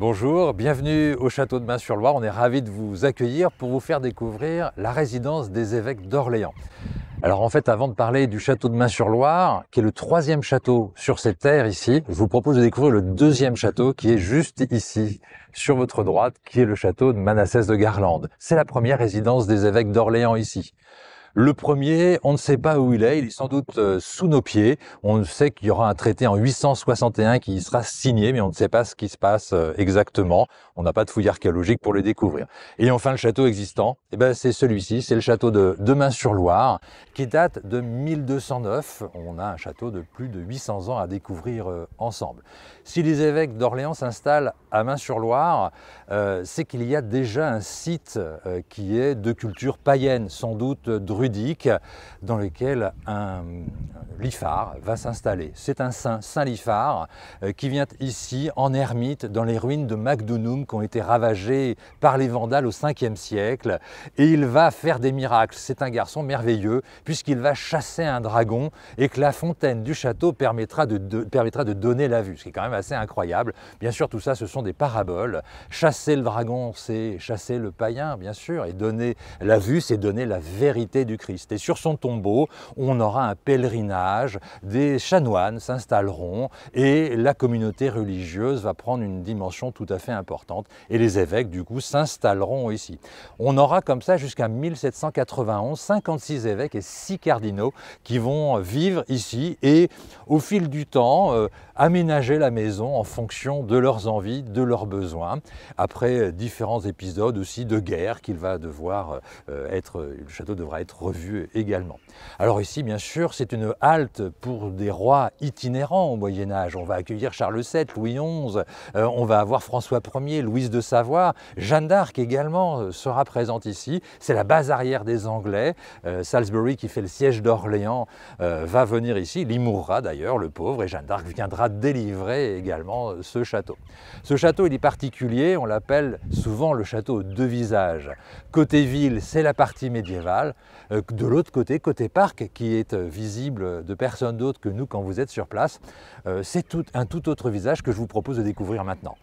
Bonjour, bienvenue au château de Main-sur-Loire. On est ravi de vous accueillir pour vous faire découvrir la résidence des évêques d'Orléans. Alors en fait, avant de parler du château de Main-sur-Loire, qui est le troisième château sur cette terre ici, je vous propose de découvrir le deuxième château qui est juste ici, sur votre droite, qui est le château de Manassès de Garlande. C'est la première résidence des évêques d'Orléans ici. Le premier, on ne sait pas où il est, il est sans doute euh, sous nos pieds. On sait qu'il y aura un traité en 861 qui sera signé, mais on ne sait pas ce qui se passe euh, exactement. On n'a pas de fouilles archéologiques pour le découvrir. Et enfin, le château existant, eh ben, c'est celui-ci, c'est le château de Demain-sur-Loire, qui date de 1209. On a un château de plus de 800 ans à découvrir euh, ensemble. Si les évêques d'Orléans s'installent à Main-sur-Loire, euh, c'est qu'il y a déjà un site euh, qui est de culture païenne, sans doute druidique, dans lequel un liphare va s'installer. C'est un saint, Saint Liphard, euh, qui vient ici en ermite dans les ruines de Magdunum qui ont été ravagées par les Vandales au 5e siècle. Et il va faire des miracles. C'est un garçon merveilleux puisqu'il va chasser un dragon et que la fontaine du château permettra de, de, permettra de donner la vue, ce qui est quand même assez incroyable. Bien sûr, tout ça, ce sont des paraboles. Chasser le dragon, c'est chasser le païen, bien sûr, et donner la vue, c'est donner la vérité du Christ. Et sur son tombeau, on aura un pèlerinage, des chanoines s'installeront, et la communauté religieuse va prendre une dimension tout à fait importante, et les évêques, du coup, s'installeront ici. On aura comme ça jusqu'à 1791 56 évêques et six cardinaux qui vont vivre ici, et au fil du temps, euh, aménager la maison en fonction de leurs envies, de leurs besoins, après euh, différents épisodes aussi de guerre qu'il va devoir euh, euh, être, le château devra être revu également. Alors ici, bien sûr, c'est une halte pour des rois itinérants au Moyen Âge. On va accueillir Charles VII, Louis XI, on va avoir François Ier, Louise de Savoie, Jeanne d'Arc également sera présente ici. C'est la base arrière des Anglais. Salisbury, qui fait le siège d'Orléans, va venir ici. Il y mourra d'ailleurs, le pauvre, et Jeanne d'Arc viendra délivrer également euh, ce château. Ce château, il est particulier, on l'appelle souvent le château de visages. Côté ville, c'est la partie médiévale. Euh, de l'autre côté, côté parc, qui est euh, visible de personne d'autre que nous quand vous êtes sur place, c'est un tout autre visage que je vous propose de découvrir maintenant.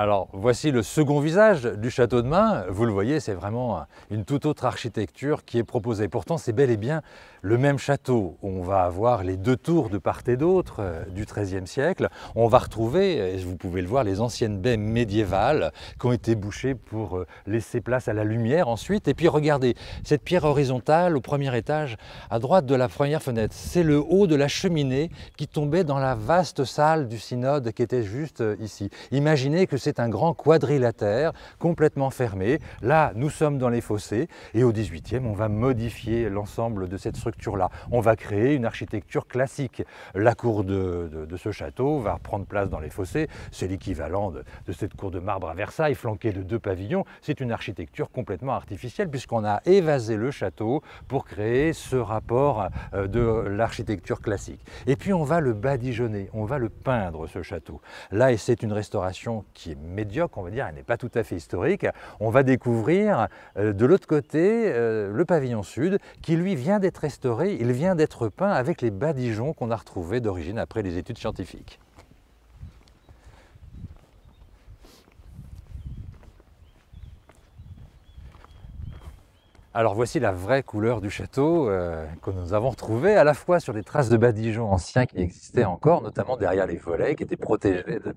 Alors voici le second visage du château de Main. Vous le voyez, c'est vraiment une toute autre architecture qui est proposée. Pourtant, c'est bel et bien le même château où on va avoir les deux tours de part et d'autre euh, du XIIIe siècle, on va retrouver, euh, et vous pouvez le voir, les anciennes baies médiévales qui ont été bouchées pour euh, laisser place à la lumière ensuite. Et puis regardez, cette pierre horizontale au premier étage, à droite de la première fenêtre, c'est le haut de la cheminée qui tombait dans la vaste salle du synode qui était juste ici. Imaginez que c'est un grand quadrilatère complètement fermé. Là, nous sommes dans les fossés et au XVIIIe, on va modifier l'ensemble de cette structure là On va créer une architecture classique. La cour de, ce château va prendre place dans les fossés. C'est l'équivalent de, cette cour de marbre à Versailles, flanquée de deux pavillons. C'est une architecture complètement artificielle puisqu'on a évasé le château pour créer ce rapport euh, de l'architecture classique. Et puis on va le badigeonner, on va le peindre ce château. Là, et c'est une restauration qui est médiocre, on va dire, elle n'est pas tout à fait historique. On va découvrir euh, de l'autre côté euh, le pavillon sud qui lui vient d'être restauré il vient d'être peint avec les badigeons qu'on a retrouvés d'origine après les études scientifiques. Alors voici la vraie couleur du château euh, que nous avons retrouvée à la fois sur les traces de badigeons anciens qui existaient encore, notamment derrière les volets qui étaient protégés de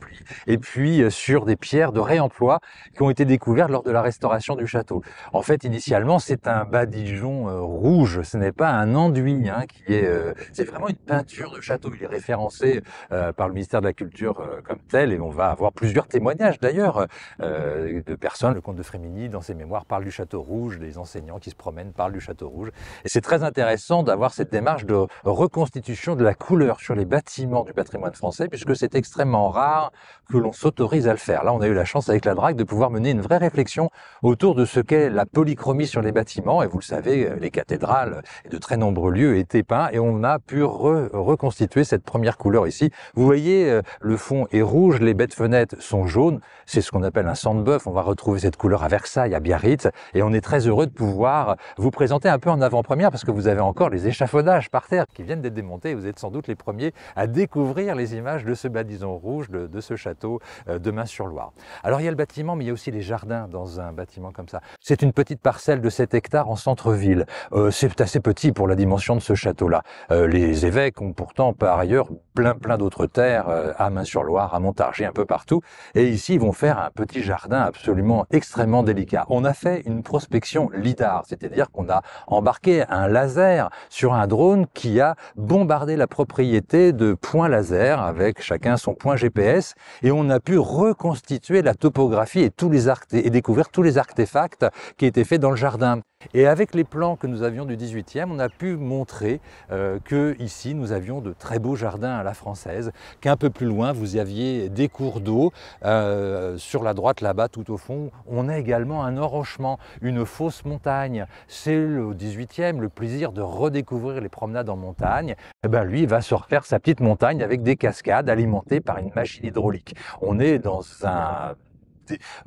et puis euh, sur des pierres de réemploi qui ont été découvertes lors de la restauration du château. En fait, initialement, c'est un badigeon euh, rouge, ce n'est pas un enduit hein, qui est... c'est vraiment une peinture de château, il est référencé par le ministère de la Culture comme tel, et on va avoir plusieurs témoignages d'ailleurs de personnes. Le comte de Frémini, dans ses mémoires, parle du château rouge, des enseignants qui se promènent, parlent du Château Rouge. Et c'est très intéressant d'avoir cette démarche de reconstitution de la couleur sur les bâtiments du patrimoine français, puisque c'est extrêmement rare que l'on s'autorise à le faire. Là, on a eu la chance avec la DRAC de pouvoir mener une vraie réflexion autour de ce qu'est la polychromie sur les bâtiments. Et vous le savez, les cathédrales et de très nombreux lieux étaient peints, et on a pu reconstituer cette première couleur ici. Vous voyez, euh, le fond est rouge, les baies de fenêtres sont jaunes. C'est ce qu'on appelle un sang de bœuf. On va retrouver cette couleur à Versailles, à Biarritz, et on est très heureux de pouvoir vous présenter un peu en avant-première parce que vous avez encore les échafaudages par terre qui viennent d'être démontés. Vous êtes sans doute les premiers à découvrir les images de ce badison rouge, de, ce château euh, de Main-sur-Loire. Alors il y a le bâtiment, mais il y a aussi les jardins dans un bâtiment comme ça. C'est une petite parcelle de 7 hectares en centre-ville. Euh, c'est assez petit pour la dimension de ce château-là. Euh, les évêques ont pourtant par ailleurs plein plein d'autres terres à Main-sur-Loire, à Montargis, un peu partout. Et ici, ils vont faire un petit jardin absolument extrêmement délicat. On a fait une prospection LIDAR c'est-à-dire qu'on a embarqué un laser sur un drone qui a bombardé la propriété de points laser avec chacun son point GPS et on a pu reconstituer la topographie et tous les et découvrir tous les artefacts qui étaient faits dans le jardin. Et avec les plans que nous avions du 18e, on a pu montrer euh, que ici nous avions de très beaux jardins à la française, qu'un peu plus loin vous aviez des cours d'eau. Euh, sur la droite là-bas tout au fond, on a également un enrochement, une fausse montagne. C'est le 18e, le plaisir de redécouvrir les promenades en montagne. Eh ben, lui va se refaire sa petite montagne avec des cascades alimentées par une machine hydraulique. On est dans un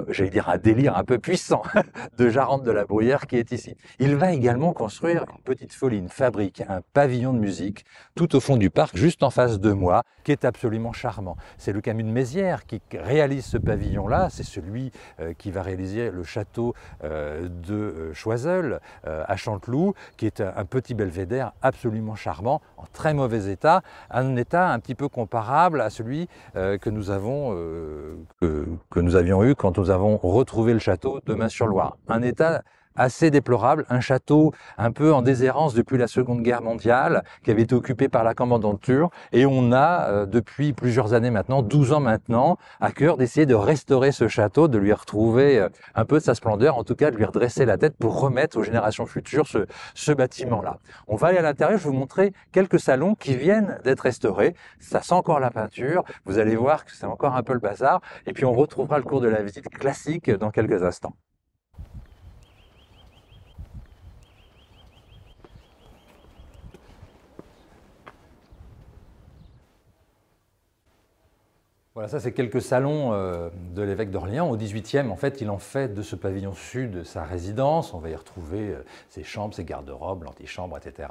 euh, j'allais dire, un délire un peu puissant de Jarente de la Bruyère qui est ici. Il va également construire une petite folie, une fabrique, un pavillon de musique tout au fond du parc, juste en face de moi, qui est absolument charmant. C'est le Camus de Mézières qui réalise ce pavillon-là, c'est celui euh, qui va réaliser le château euh, de Choiseul à Chanteloup, qui est un petit belvédère absolument charmant très mauvais état, un état un petit peu comparable à celui euh, que, nous avons, euh, que, nous avions eu quand nous avons retrouvé le château de Main-sur-Loire. Un état assez déplorable, un château un peu en déshérence depuis la Seconde Guerre mondiale, qui avait été occupé par la commandanture, et on a, euh, depuis plusieurs années maintenant, 12 ans maintenant, à cœur d'essayer de restaurer ce château, de lui retrouver euh, un peu de sa splendeur, en tout cas de lui redresser la tête pour remettre aux générations futures ce, ce bâtiment-là. On va aller à l'intérieur, je vais vous montrer quelques salons qui viennent d'être restaurés, ça sent encore la peinture, vous allez voir que c'est encore un peu le bazar, et puis on retrouvera le cours de la visite classique dans quelques instants. Voilà, ça c'est quelques salons euh, de l'évêque d'Orléans. Au 18e, en fait, il en fait de ce pavillon sud sa résidence. On va y retrouver euh, ses chambres, ses garde-robes, l'antichambre, etc.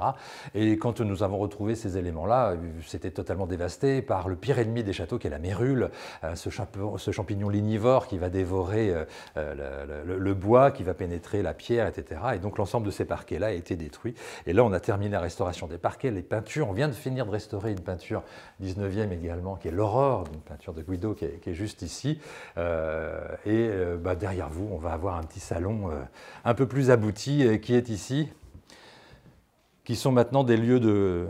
Et quand nous avons retrouvé ces éléments-là, euh, c'était totalement dévasté par le pire ennemi des châteaux qui est la mérule, ce, champignon lignivore qui va dévorer le, bois, qui va pénétrer la pierre, etc. Et donc l'ensemble de ces parquets-là a été détruit. Et là, on a terminé la restauration des parquets, les peintures. On vient de finir de restaurer une peinture 19e également, qui est l'aurore d'une peinture de Guido qui est, juste ici. Euh, et euh, bah, derrière vous, on va avoir un petit salon euh, un peu plus abouti qui est ici qui sont maintenant des lieux de,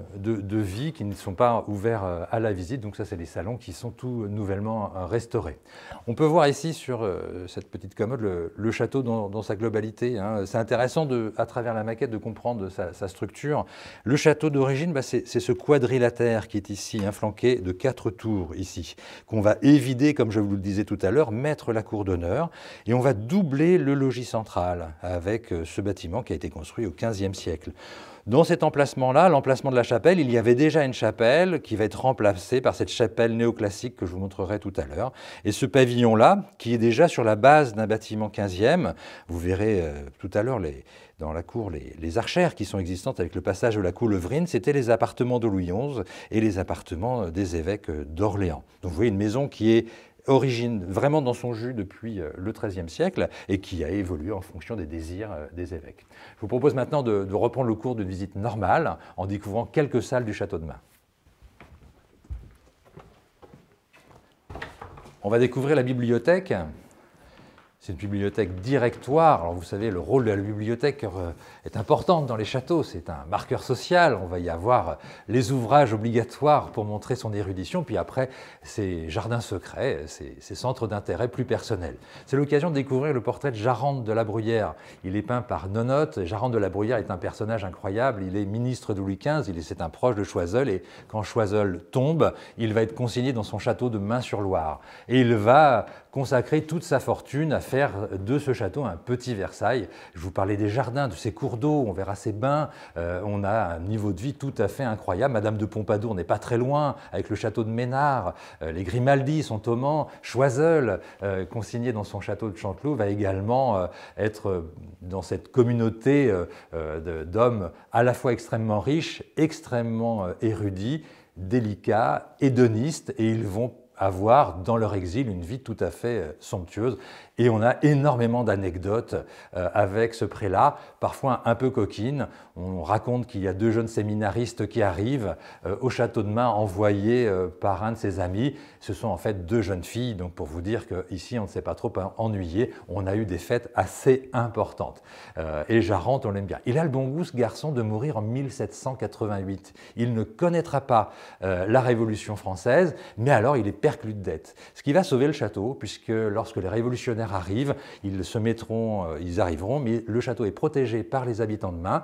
vie qui ne sont pas ouverts euh, à la visite. Donc ça, c'est les salons qui sont tout nouvellement euh, restaurés. On peut voir ici sur euh, cette petite commode le, château dans, sa globalité. Hein. C'est intéressant de, à travers la maquette de comprendre sa, structure. Le château d'origine, bah, c'est ce quadrilatère qui est ici, hein, flanqué de quatre tours ici, qu'on va évider, comme je vous le disais tout à l'heure, mettre la cour d'honneur. Et on va doubler le logis central avec ce bâtiment qui a été construit au XVe siècle. Dans cet emplacement-là, l'emplacement de la chapelle, il y avait déjà une chapelle qui va être remplacée par cette chapelle néoclassique que je vous montrerai tout à l'heure. Et ce pavillon-là, qui est déjà sur la base d'un bâtiment 15e, vous verrez euh, tout à l'heure dans la cour les, archères qui sont existantes avec le passage de la couleuvreine, c'était les appartements de Louis XI et les appartements des évêques d'Orléans. Donc vous voyez une maison qui est origine vraiment dans son jus depuis euh, le XIIIe siècle et qui a évolué en fonction des désirs euh, des évêques. Je vous propose maintenant de, de reprendre le cours d'une visite normale en découvrant quelques salles du château de Main. On va découvrir la bibliothèque c'est une bibliothèque directoire. vous savez, le rôle de la bibliothèque euh, est important dans les châteaux. C'est un marqueur social. On va y avoir euh, les ouvrages obligatoires pour montrer son érudition. Puis après, ces jardins secrets, ces, centres d'intérêt plus personnels. C'est l'occasion de découvrir le portrait de Jarente de la Bruyère. Il est peint par Nonote. Jarente de la Bruyère est un personnage incroyable. Il est ministre de Louis XV. Il est, c'est un proche de Choiseul. Et quand Choiseul tombe, il va être consigné dans son château de Main-sur-Loire. Et il va consacré toute sa fortune à faire de ce château un petit Versailles. Je vous parlais des jardins, de ses cours d'eau, on verra ses bains, euh, on a un niveau de vie tout à fait incroyable. Madame de Pompadour n'est pas très loin, avec le château de Ménard, euh, les Grimaldi sont au Mans, Choiseul, euh, consigné dans son château de Chanteloup, va également être dans cette communauté d'hommes à la fois extrêmement riches, extrêmement érudits, délicats, hédonistes, et ils vont avoir dans leur exil une vie tout à fait euh, somptueuse. Et on a énormément d'anecdotes euh, avec ce prélat, parfois un peu coquine. On raconte qu'il y a deux jeunes séminaristes qui arrivent euh, au château de Main envoyés par un de ses amis. Ce sont en fait deux jeunes filles, donc pour vous dire qu'ici on ne s'est pas trop ennuyé, on a eu des fêtes assez importantes. Et Jarente, on l'aime bien. Il a le bon goût, ce garçon, de mourir en 1788. Il ne connaîtra pas la Révolution française, mais alors il est perclus de dettes. Ce qui va sauver le château, puisque lorsque les révolutionnaires arrivent, ils se mettront, euh, ils arriveront, mais le château est protégé par les habitants de Main.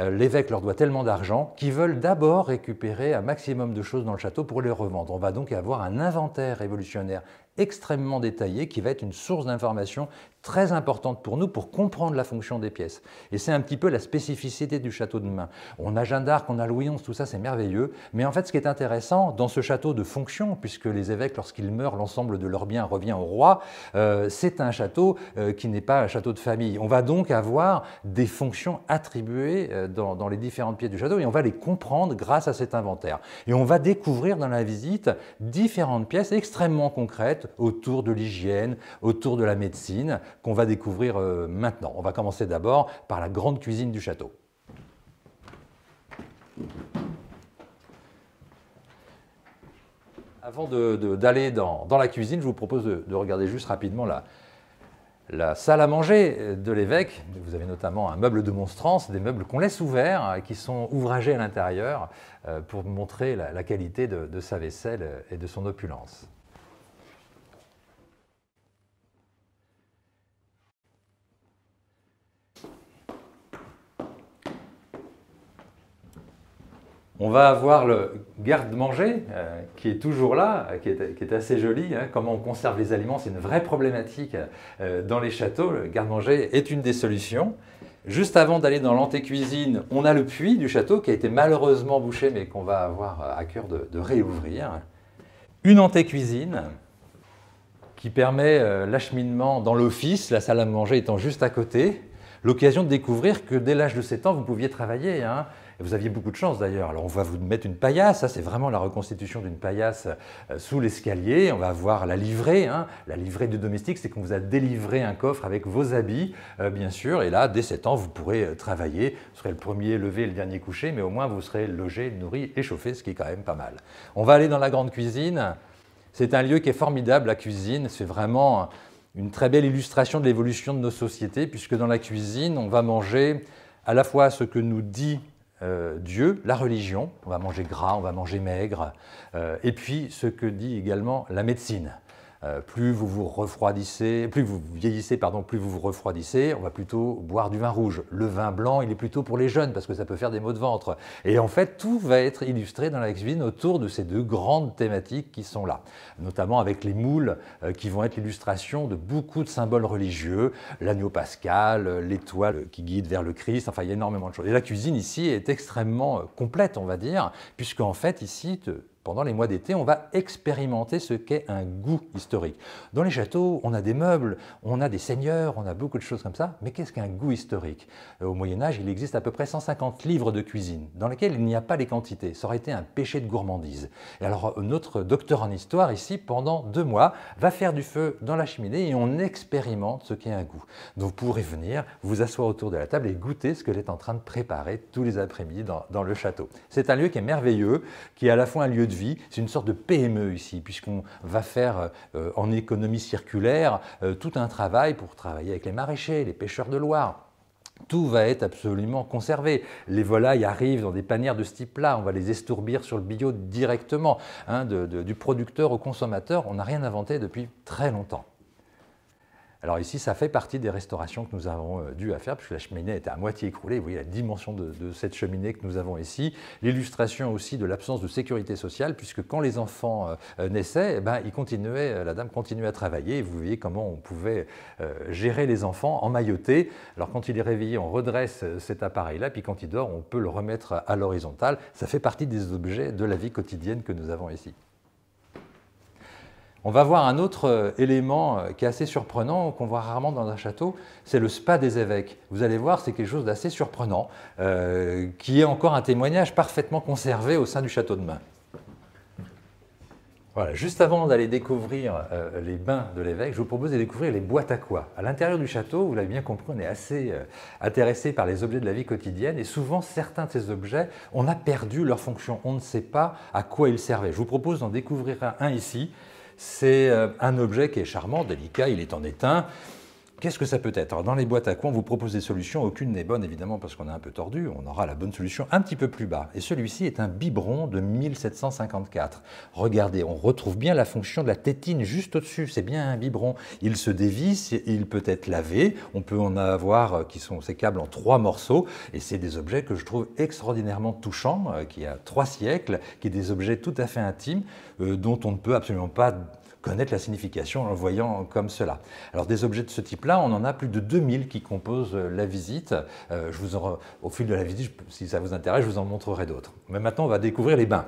Euh, l'évêque leur doit tellement d'argent qu'ils veulent d'abord récupérer un maximum de choses dans le château pour les revendre. On va donc avoir un inventaire révolutionnaire extrêmement détaillé qui va être une source d'information très importante pour nous pour comprendre la fonction des pièces. Et c'est un petit peu la spécificité du château de Main. On a Jeanne d'Arc, on a Louis XI, tout ça c'est merveilleux, mais en fait ce qui est intéressant dans ce château de fonction, puisque les évêques lorsqu'ils meurent, l'ensemble de leurs biens revient au roi, euh, c'est un château euh, qui n'est pas un château de famille. On va donc avoir des fonctions attribuées euh, dans, dans les différentes pièces du château et on va les comprendre grâce à cet inventaire. Et on va découvrir dans la visite différentes pièces extrêmement concrètes autour de l'hygiène, autour de la médecine, qu'on va découvrir euh, maintenant. On va commencer d'abord par la grande cuisine du château. Avant d'aller dans, la cuisine, je vous propose de, regarder juste rapidement la, la salle à manger de l'évêque. Vous avez notamment un meuble de monstrance, des meubles qu'on laisse ouverts, et hein, qui sont ouvragés à l'intérieur euh, pour montrer la, qualité de sa vaisselle et de son opulence. On va avoir le garde-manger euh, qui est toujours là, euh, qui est, assez joli. Hein. comment on conserve les aliments, c'est une vraie problématique euh, dans les châteaux. Le garde-manger est une des solutions. Juste avant d'aller dans cuisine, on a le puits du château qui a été malheureusement bouché, mais qu'on va avoir à cœur de, réouvrir. Une cuisine qui permet l'acheminement dans l'office, la salle à manger étant juste à côté. L'occasion de découvrir que dès l'âge de 7 ans, vous pouviez travailler. Hein vous aviez beaucoup de chance d'ailleurs. Alors on va vous mettre une paillasse, c'est vraiment la reconstitution d'une paillasse euh, sous l'escalier. On va voir la livrée. Hein. La livrée du domestique, c'est qu'on vous a délivré un coffre avec vos habits, euh, bien sûr. Et là, dès 7 ans, vous pourrez euh, travailler. Vous serez le premier levé et le dernier couché, mais au moins vous serez logé, nourri et chauffé, ce qui est quand même pas mal. On va aller dans la grande cuisine. C'est un lieu qui est formidable, la cuisine. C'est vraiment une très belle illustration de l'évolution de nos sociétés, puisque dans la cuisine, on va manger à la fois ce que nous dit euh, Dieu, la religion, on va manger gras, on va manger maigre, euh, et puis ce que dit également la médecine. Euh, plus vous vous refroidissez, plus vous vieillissez, pardon, plus vous vous refroidissez, on va plutôt boire du vin rouge. Le vin blanc, il est plutôt pour les jeunes parce que ça peut faire des maux de ventre. Et en fait, tout va être illustré dans la cuisine autour de ces deux grandes thématiques qui sont là, notamment avec les moules euh, qui vont être l'illustration de beaucoup de symboles religieux, l'agneau pascal, euh, l'étoile qui guide vers le Christ, enfin, il y a énormément de choses. Et la cuisine ici est extrêmement complète, on va dire, puisque en fait, ici, pendant les mois d'été, on va expérimenter ce qu'est un goût historique. Dans les châteaux, on a des meubles, on a des seigneurs, on a beaucoup de choses comme ça, mais qu'est-ce qu'un goût historique Au Moyen Âge, il existe à peu près 150 livres de cuisine, dans lesquels il n'y a pas les quantités. Ça aurait été un péché de gourmandise. Et alors, notre docteur en histoire, ici, pendant deux mois, va faire du feu dans la cheminée et on expérimente ce qu'est un goût. Donc, vous pourrez venir, vous asseoir autour de la table et goûter ce que est en train de préparer tous les après-midi dans, dans le château. C'est un lieu qui est merveilleux, qui est à la fois un lieu vie. C'est une sorte de PME ici, puisqu'on va faire euh, en économie circulaire euh, tout un travail pour travailler avec les maraîchers, les pêcheurs de Loire. Tout va être absolument conservé. Les volailles arrivent dans des panières de ce type-là. On va les estourbir sur le bio directement. Hein, du producteur au consommateur, on n'a rien inventé depuis très longtemps. Alors ici, ça fait partie des restaurations que nous avons euh, dû à faire, puisque la cheminée était à moitié écroulée. Vous voyez la dimension de, cette cheminée que nous avons ici. L'illustration aussi de l'absence de sécurité sociale, puisque quand les enfants euh, euh, naissaient, eh ben, ils continuaient, la dame continuait à travailler. Et vous voyez comment on pouvait gérer les enfants, en mailloté. Alors quand il est réveillé, on redresse cet appareil-là, puis quand il dort, on peut le remettre à l'horizontale. Ça fait partie des objets de la vie quotidienne que nous avons ici. On va voir un autre euh, élément euh, qui est assez surprenant, qu'on voit rarement dans un château, c'est le spa des évêques. Vous allez voir, c'est quelque chose d'assez surprenant, euh, qui est encore un témoignage parfaitement conservé au sein du château de Main. Voilà, juste avant d'aller découvrir les bains de l'évêque, je vous propose de découvrir les boîtes à quoi. À l'intérieur du château, vous l'avez bien compris, on est assez intéressé par les objets de la vie quotidienne et souvent certains de ces objets, on a perdu leur fonction, on ne sait pas à quoi ils servaient. Je vous propose d'en découvrir un ici c'est euh, un objet qui est charmant, délicat, il est en étain, Qu'est-ce que ça peut être dans les boîtes à on vous propose des solutions. Aucune n'est bonne, évidemment, parce qu'on est un peu tordu. On aura la bonne solution un petit peu plus bas. Et celui-ci est un biberon de 1754. Regardez, on retrouve bien la fonction de la tétine juste au-dessus. C'est bien un biberon. Il se dévisse, il peut être lavé. On peut en avoir euh, qui sont ces câbles en trois morceaux. Et c'est des objets que je trouve extraordinairement touchants, euh, qui a trois siècles, qui est des objets tout à fait intimes, euh, dont on ne peut absolument pas connaître la signification en le voyant comme cela. Alors des objets de ce type-là, on en a plus de 2000 qui composent euh, la visite. Euh, je vous au fil de la visite, si ça vous intéresse, je vous en montrerai d'autres. Mais maintenant, on va découvrir les bains.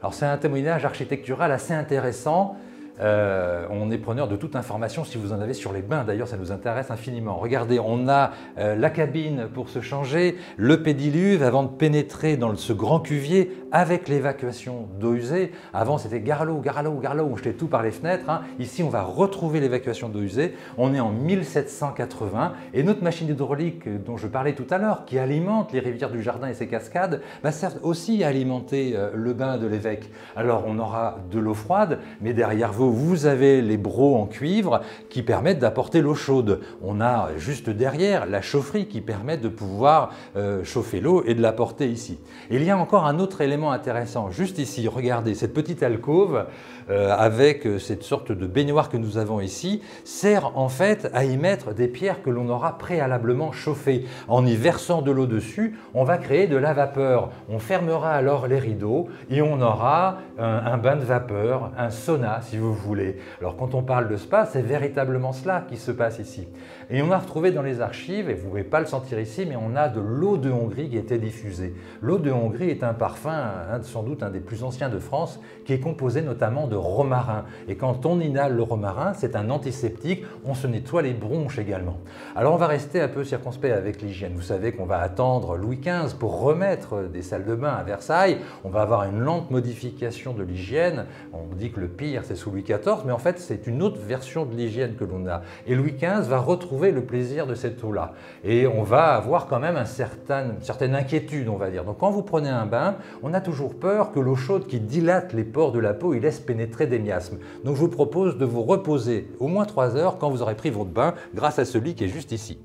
Alors c'est un témoignage architectural assez intéressant euh, on est preneur de toute information si vous en avez sur les bains. D'ailleurs, ça nous intéresse infiniment. Regardez, on a euh, la cabine pour se changer, le pédiluve avant de pénétrer dans ce grand cuvier avec l'évacuation d'eau usée. Avant, c'était Garlo, Garlo, Garlo, on jetait tout par les fenêtres. Hein. Ici, on va retrouver l'évacuation d'eau usée. On est en 1780 et notre machine hydraulique euh, dont je parlais tout à l'heure, qui alimente les rivières du jardin et ses cascades, va servir aussi à alimenter euh, le bain de l'évêque. Alors, on aura de l'eau froide, mais derrière vous, vous avez les brocs en cuivre qui permettent d'apporter l'eau chaude. On a juste derrière la chaufferie qui permet de pouvoir euh, chauffer l'eau et de l'apporter ici. il y a encore un autre élément intéressant. Juste ici, regardez cette petite alcôve euh, avec euh, cette sorte de baignoire que nous avons ici, sert en fait à y mettre des pierres que l'on aura préalablement chauffées. En y versant de l'eau dessus, on va créer de la vapeur. On fermera alors les rideaux et on aura un, bain de vapeur, un sauna si vous voulez. Alors quand on parle de spa, c'est véritablement cela qui se passe ici. Et on a retrouvé dans les archives, et vous ne pouvez pas le sentir ici, mais on a de l'eau de Hongrie qui était diffusée. L'eau de Hongrie est un parfum, sans doute un des plus anciens de France, qui est composé notamment de romarin. Et quand on inhale le romarin, c'est un antiseptique, on se nettoie les bronches également. Alors on va rester un peu circonspect avec l'hygiène. Vous savez qu'on va attendre Louis XV pour remettre des salles de bain à Versailles. On va avoir une lente modification de l'hygiène. On dit que le pire, c'est sous Louis XIV, mais en fait, c'est une autre version de l'hygiène que l'on a. Et Louis XV va retrouver le plaisir de cette eau-là. Et on va avoir quand même un certain, une certaine inquiétude, on va dire. Donc quand vous prenez un bain, on a toujours peur que l'eau chaude qui dilate les pores de la peau, il laisse pénétrer Très des miasmes. Donc je vous propose de vous reposer au moins 3 heures quand vous aurez pris votre bain grâce à celui qui est juste ici.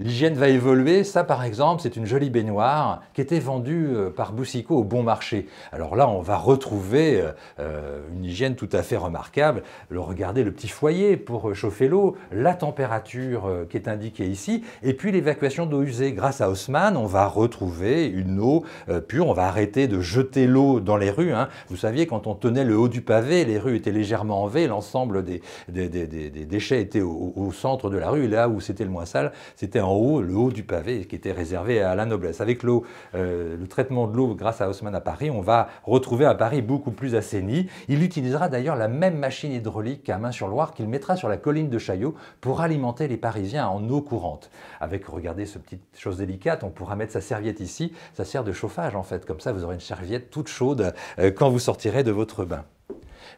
L'hygiène va évoluer, ça par exemple, c'est une jolie baignoire qui était vendue euh, par Boussico au bon marché. Alors là, on va retrouver euh, euh, une hygiène tout à fait remarquable. Le, regardez le petit foyer pour chauffer l'eau, la température qui est indiquée ici, et puis l'évacuation d'eau usée. Grâce à Haussmann, on va retrouver une eau pure, on va arrêter de jeter l'eau dans les rues. Hein. Vous saviez, quand on tenait le haut du pavé, les rues étaient légèrement en V, l'ensemble des, déchets étaient au, centre de la rue, là où c'était le moins sale, c'était en en haut, le haut du pavé qui était réservé à la noblesse. Avec l'eau, euh, le traitement de l'eau grâce à Haussmann à Paris, on va retrouver un Paris beaucoup plus assaini. Il utilisera d'ailleurs la même machine hydraulique à Main-sur-Loire qu'il mettra sur la colline de Chaillot pour alimenter les Parisiens en eau courante. Avec, regardez, ce petite chose délicate, on pourra mettre sa serviette ici, ça sert de chauffage en fait, comme ça vous aurez une serviette toute chaude euh, quand vous sortirez de votre bain.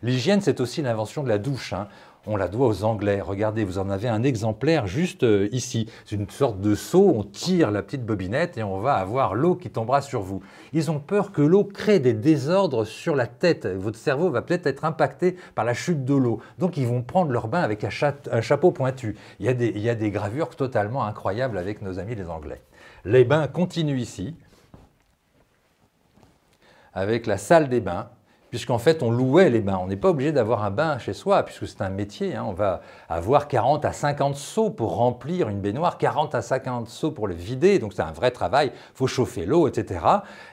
L'hygiène, c'est aussi l'invention de la douche. Hein on la doit aux Anglais. Regardez, vous en avez un exemplaire juste euh, ici. C'est une sorte de seau, on tire la petite bobinette et on va avoir l'eau qui tombera sur vous. Ils ont peur que l'eau crée des désordres sur la tête. Votre cerveau va peut-être être impacté par la chute de l'eau. Donc ils vont prendre leur bain avec un, chapeau pointu. il y a des gravures totalement incroyables avec nos amis les Anglais. Les bains continuent ici, avec la salle des bains puisqu'en fait on louait les bains. On n'est pas obligé d'avoir un bain chez soi, puisque c'est un métier. Hein. On va avoir 40 à 50 seaux pour remplir une baignoire, 40 à 50 seaux pour le vider, donc c'est un vrai travail, il faut chauffer l'eau, etc.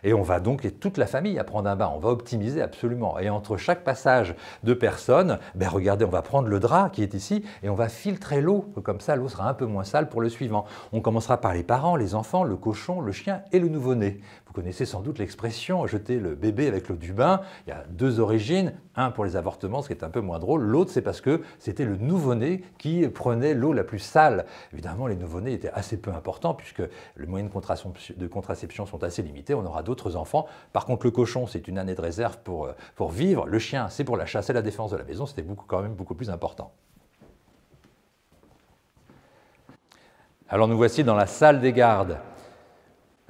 Et on va donc, et toute la famille, à prendre un bain, on va optimiser absolument. Et entre chaque passage de personne, ben regardez, on va prendre le drap qui est ici, et on va filtrer l'eau, comme ça l'eau sera un peu moins sale pour le suivant. On commencera par les parents, les enfants, le cochon, le chien et le nouveau-né. Vous connaissez sans doute l'expression jeter le bébé avec l'eau du bain. Il y a deux origines. Un pour les avortements, ce qui est un peu moins drôle. L'autre, c'est parce que c'était le nouveau-né qui prenait l'eau la plus sale. Évidemment, les nouveau-nés étaient assez peu importants puisque les moyens de contraception sont assez limités. On aura d'autres enfants. Par contre, le cochon, c'est une année de réserve euh, pour, vivre. Le chien, c'est pour la chasse et la défense de la maison. C'était beaucoup, quand même beaucoup plus important. Alors nous voici dans la salle des gardes.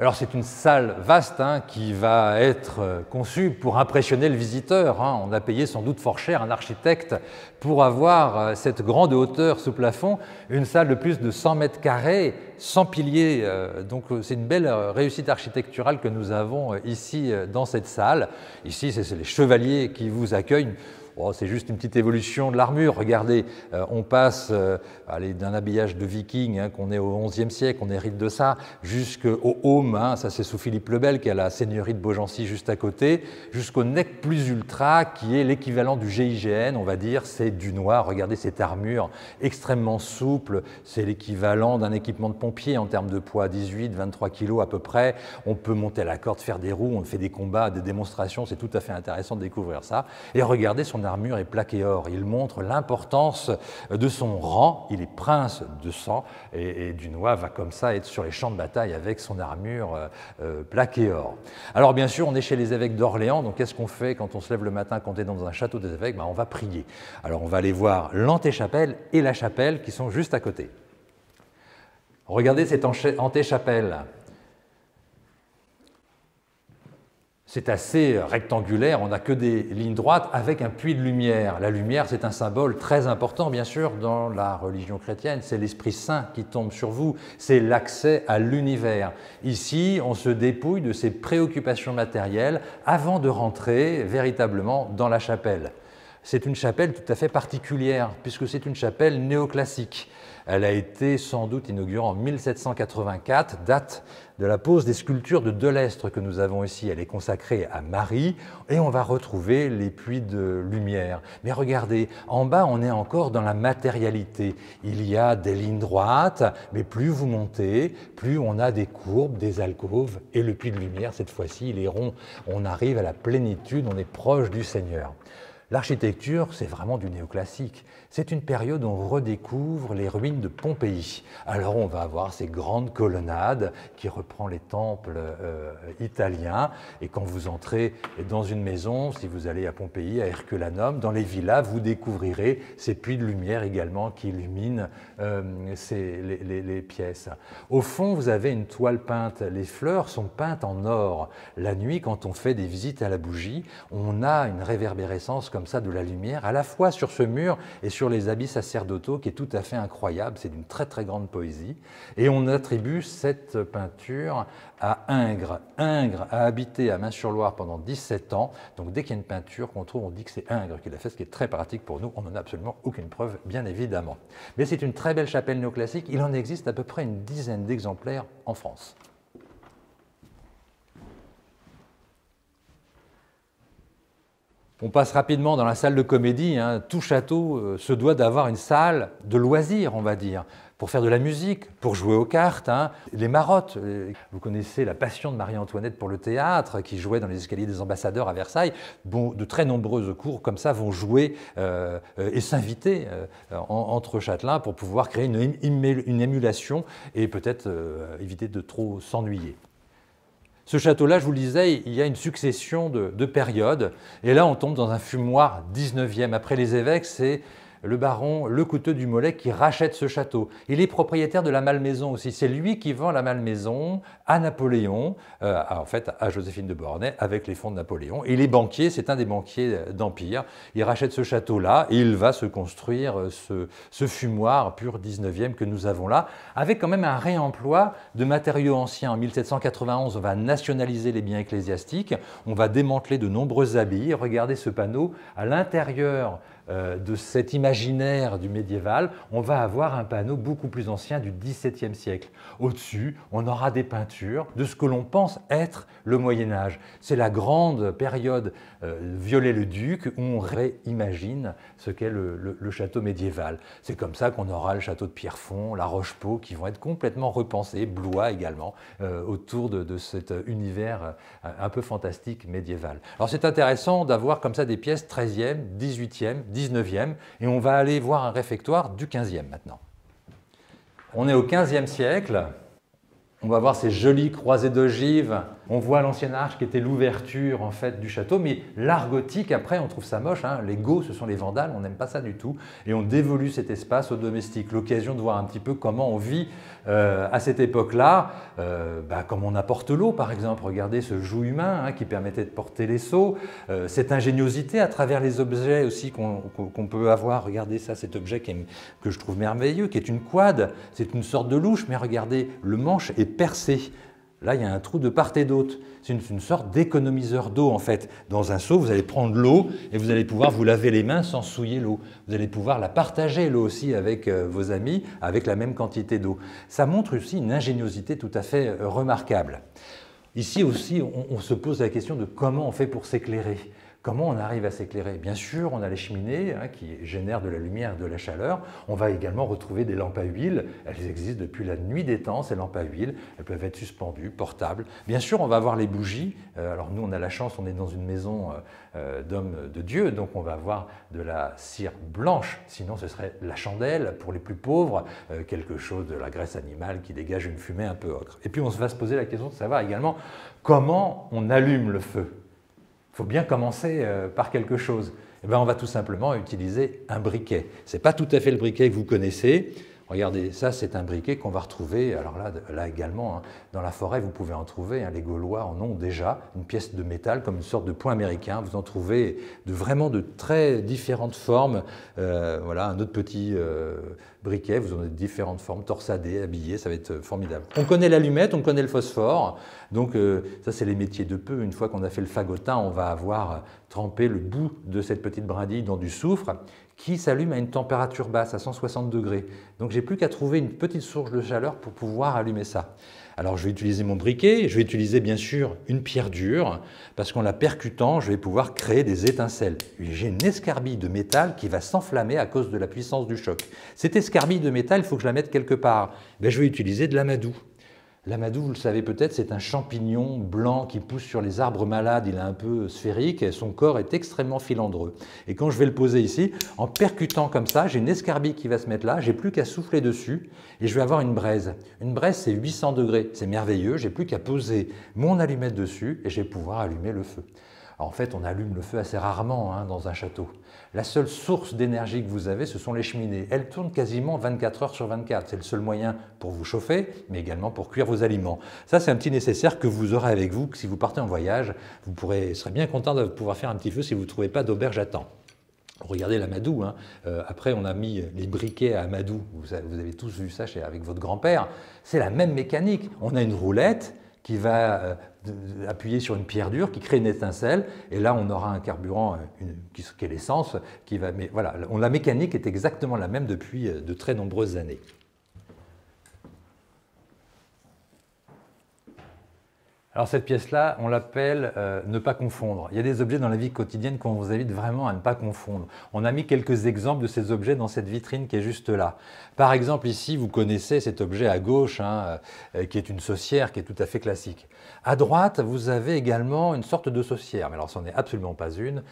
Alors c'est une salle vaste hein, qui va être euh, conçue pour impressionner le visiteur. Hein. On a payé sans doute fort cher un architecte pour avoir euh, cette grande hauteur sous plafond, une salle de plus de 100 mètres carrés, sans piliers. Euh, donc c'est une belle réussite architecturale que nous avons ici dans cette salle. Ici c'est les chevaliers qui vous accueillent, Oh, c'est juste une petite évolution de l'armure. Regardez, euh, on passe euh, d'un habillage de viking hein, qu'on est au XIe siècle, on hérite de ça, jusqu'au home, hein. ça c'est sous Philippe le Bel qui a la seigneurie de Beaugency juste à côté, jusqu'au nec plus ultra qui est l'équivalent du GIGN, on va dire, c'est du noir. Regardez cette armure extrêmement souple, c'est l'équivalent d'un équipement de pompier en termes de poids, 18-23 kg à peu près. On peut monter à la corde, faire des roues, on fait des combats, des démonstrations, c'est tout à fait intéressant de découvrir ça. Et regardez son armure est plaquée or. Il montre l'importance de son rang. Il est prince de sang et, Dunois va comme ça être sur les champs de bataille avec son armure plaque euh, euh, plaquée or. Alors bien sûr, on est chez les évêques d'Orléans, donc qu'est-ce qu'on fait quand on se lève le matin, quand on est dans un château des évêques ben, On va prier. Alors on va aller voir l'antéchapelle et la chapelle qui sont juste à côté. Regardez cette antéchapelle. c'est assez euh, rectangulaire, on n'a que des lignes droites avec un puits de lumière. La lumière, c'est un symbole très important, bien sûr, dans la religion chrétienne. C'est l'Esprit Saint qui tombe sur vous, c'est l'accès à l'univers. Ici, on se dépouille de ses préoccupations matérielles avant de rentrer véritablement dans la chapelle. C'est une chapelle tout à fait particulière, puisque c'est une chapelle néoclassique. Elle a été sans doute inaugurée en 1784, date de la pose des sculptures de Delestre que nous avons ici. Elle est consacrée à Marie et on va retrouver les puits de lumière. Mais regardez, en bas, on est encore dans la matérialité. Il y a des lignes droites, mais plus vous montez, plus on a des courbes, des alcôves et le puits de lumière, cette fois-ci, il est rond. On arrive à la plénitude, on est proche du Seigneur. L'architecture, c'est vraiment du néoclassique. C'est une période où on redécouvre les ruines de Pompéi. Alors on va avoir ces grandes colonnades qui reprend les temples euh, italiens. Et quand vous entrez dans une maison, si vous allez à Pompéi, à Herculanum, dans les villas, vous découvrirez ces puits de lumière également qui illuminent euh, les, pièces. Au fond, vous avez une toile peinte. Les fleurs sont peintes en or. La nuit, quand on fait des visites à la bougie, on a une réverbérescence comme ça de la lumière, à la fois sur ce mur et sur sur les habits sacerdotaux qui est tout à fait incroyable, c'est d'une très très grande poésie. Et on attribue cette peinture à Ingres. Ingres a habité à Main-sur-Loire pendant 17 ans, donc dès qu'il y a une peinture qu'on trouve, on dit que c'est Ingres qui l'a fait, ce qui est très pratique pour nous, on n'en a absolument aucune preuve, bien évidemment. Mais c'est une très belle chapelle néoclassique, il en existe à peu près une dizaine d'exemplaires en France. On passe rapidement dans la salle de comédie. Hein. Tout château euh, se doit d'avoir une salle de loisirs, on va dire, pour faire de la musique, pour jouer aux cartes, hein. les marottes. Euh, vous connaissez la passion de Marie-Antoinette pour le théâtre, qui jouait dans les escaliers des ambassadeurs à Versailles. de très nombreuses cours comme ça vont jouer euh, et s'inviter entre châtelains pour pouvoir créer une, émulation et peut-être éviter de trop s'ennuyer. Ce château-là, je vous le disais, il y a une succession de, périodes. Et là, on tombe dans un fumoir 19e. Après les évêques, c'est le baron Le Couteux du Mollet qui rachète ce château. Il est propriétaire de la Malmaison aussi. C'est lui qui vend la Malmaison à Napoléon, euh, en fait à Joséphine de Beauharnais avec les fonds de Napoléon. Et les banquiers, c'est un des banquiers euh, d'Empire. Il rachète ce château-là et il va se construire euh, ce, ce fumoir pur 19e que nous avons là, avec quand même un réemploi de matériaux anciens. En 1791, on va nationaliser les biens ecclésiastiques, on va démanteler de nombreux habits. Regardez ce panneau à l'intérieur euh, de cet imaginaire du médiéval, on va avoir un panneau beaucoup plus ancien du XVIIe siècle. Au-dessus, on aura des peintures de ce que l'on pense être le Moyen Âge. C'est la grande période euh, Violet le duc où on réimagine ce qu'est le, château médiéval. C'est comme ça qu'on aura le château de Pierrefonds, la Rochepeau, qui vont être complètement repensés, Blois également, euh, autour de, cet univers un peu fantastique médiéval. Alors c'est intéressant d'avoir comme ça des pièces 13e, 18 19e, et on va aller voir un réfectoire du 15e maintenant. On est au 15e siècle, on va voir ces jolies croisées d'ogives on voit l'ancienne arche qui était l'ouverture en fait du château, mais l'art gothique, après, on trouve ça moche. Hein. Les Goths, ce sont les Vandales, on n'aime pas ça du tout. Et on dévolue cet espace aux domestiques. L'occasion de voir un petit peu comment on vit euh, à cette époque-là, euh, bah, comme on apporte l'eau, par exemple. Regardez ce joug humain hein, qui permettait de porter les seaux. Euh, cette ingéniosité à travers les objets aussi qu'on peut avoir. Regardez ça, cet objet que je trouve merveilleux, qui est une quad. C'est une sorte de louche, mais regardez, le manche est percé. Là, il y a un trou de part et d'autre. C'est une, sorte d'économiseur d'eau, en fait. Dans un seau, vous allez prendre l'eau et vous allez pouvoir vous laver les mains sans souiller l'eau. Vous allez pouvoir la partager, l'eau aussi, avec euh, vos amis, avec la même quantité d'eau. Ça montre aussi une ingéniosité tout à fait euh, remarquable. Ici aussi, on se pose la question de comment on fait pour s'éclairer. Comment on arrive à s'éclairer Bien sûr, on a les cheminées hein, qui génèrent de la lumière et de la chaleur. On va également retrouver des lampes à huile. Elles existent depuis la nuit des temps, ces lampes à huile. Elles peuvent être suspendues, portables. Bien sûr, on va avoir les bougies. Euh, alors nous, on a la chance, on est dans une maison d'homme euh, euh, d'hommes de Dieu, donc on va avoir de la cire blanche. Sinon, ce serait la chandelle pour les plus pauvres, quelque chose de la graisse animale qui dégage une fumée un peu ocre. Et puis, on va se poser la question de savoir également comment on allume le feu. Il faut bien commencer euh, par quelque chose. Et eh ben, on va tout simplement utiliser un briquet. Ce n'est pas tout à fait le briquet que vous connaissez. Regardez, ça c'est un briquet qu'on va retrouver, alors là, là également, hein, dans la forêt vous pouvez en trouver, hein, les Gaulois en ont déjà, une pièce de métal comme une sorte de point américain, vous en trouvez de, vraiment de très différentes formes, euh, voilà, un autre petit euh, briquet, vous en avez différentes formes, torsadées, habillées, ça va être euh, formidable. On connaît l'allumette, on connaît le phosphore, donc ça c'est les métiers de peu, une fois qu'on a fait le fagotin, on va avoir trempé le bout de cette petite brindille dans du soufre, qui s'allume à une température basse, à 160 degrés. Donc j'ai plus qu'à trouver une petite source de chaleur pour pouvoir allumer ça. Alors je vais utiliser mon briquet, je vais utiliser bien sûr une pierre dure, parce qu'en la percutant, je vais pouvoir créer des étincelles. J'ai une escarbille de métal qui va s'enflammer à cause de la puissance du choc. Cette escarbille de métal, il faut que je la mette quelque part. Ben, je vais utiliser de l'amadou. L'amadou, vous le savez peut-être, c'est un champignon blanc qui pousse sur les arbres malades. Il est un peu sphérique et son corps est extrêmement filandreux. Et quand je vais le poser ici, en percutant comme ça, j'ai une escarbille qui va se mettre là, j'ai plus qu'à souffler dessus et je vais avoir une braise. Une braise, c'est 800 degrés. C'est merveilleux, j'ai plus qu'à poser mon allumette dessus et je vais pouvoir allumer le feu en fait, on allume le feu assez rarement hein, dans un château. La seule source d'énergie que vous avez, ce sont les cheminées. Elles tournent quasiment 24 heures sur 24. C'est le seul moyen pour vous chauffer, mais également pour cuire vos aliments. Ça, c'est un petit nécessaire que vous aurez avec vous, si vous partez en voyage, vous serez bien content de pouvoir faire un petit feu si vous ne trouvez pas d'auberge à temps. Regardez l'amadou. Hein. Euh, après, on a mis les briquets à amadou. Vous, avez tous vu ça chez, avec votre grand-père. C'est la même mécanique. On a une roulette qui va euh, appuyer sur une pierre dure, qui crée une étincelle, et là on aura un carburant euh, une, qui, est l'essence, qui va. Mais voilà, la mécanique est exactement la même depuis euh, de très nombreuses années. Alors cette pièce-là, on l'appelle euh, ne pas confondre. Il y a des objets dans la vie quotidienne qu'on vous invite vraiment à ne pas confondre. On a mis quelques exemples de ces objets dans cette vitrine qui est juste là. Par exemple ici, vous connaissez cet objet à gauche, hein, euh, qui est une saucière, qui est tout à fait classique. À droite, vous avez également une sorte de saucière, mais alors ce n'en est absolument pas une.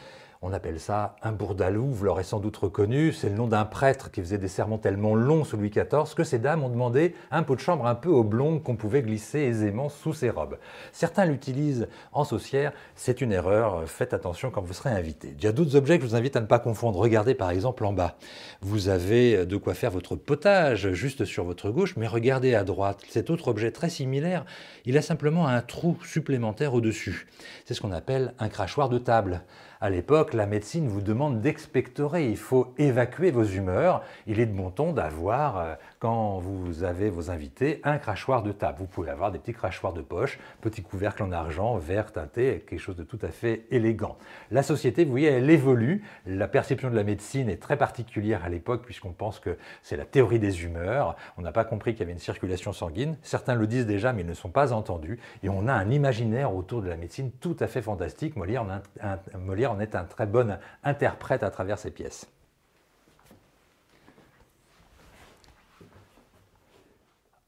On appelle ça un bourdalou, vous l'aurez sans doute reconnu, c'est le nom d'un prêtre qui faisait des sermons tellement longs sous Louis XIV que ces dames ont demandé un pot de chambre un peu oblong qu'on pouvait glisser aisément sous ses robes. Certains l'utilisent en saucière, c'est une erreur, faites attention quand vous serez invité. Il y a d'autres objets que je vous invite à ne pas confondre, regardez par exemple en bas. Vous avez de quoi faire votre potage juste sur votre gauche, mais regardez à droite, cet autre objet très similaire, il a simplement un trou supplémentaire au-dessus. C'est ce qu'on appelle un crachoir de table. À l'époque, la médecine vous demande d'expectorer, il faut évacuer vos humeurs. Il est de bon ton d'avoir euh, quand vous avez vos invités, un crachoir de table. Vous pouvez avoir des petits crachoirs de poche, petit couvercle en argent, vert teinté, quelque chose de tout à fait élégant. La société, vous voyez, elle évolue. La perception de la médecine est très particulière à l'époque puisqu'on pense que c'est la théorie des humeurs. On n'a pas compris qu'il y avait une circulation sanguine. Certains le disent déjà, mais ils ne sont pas entendus. Et on a un imaginaire autour de la médecine tout à fait fantastique. Molière en, Molière en est un très bon interprète à travers ses pièces.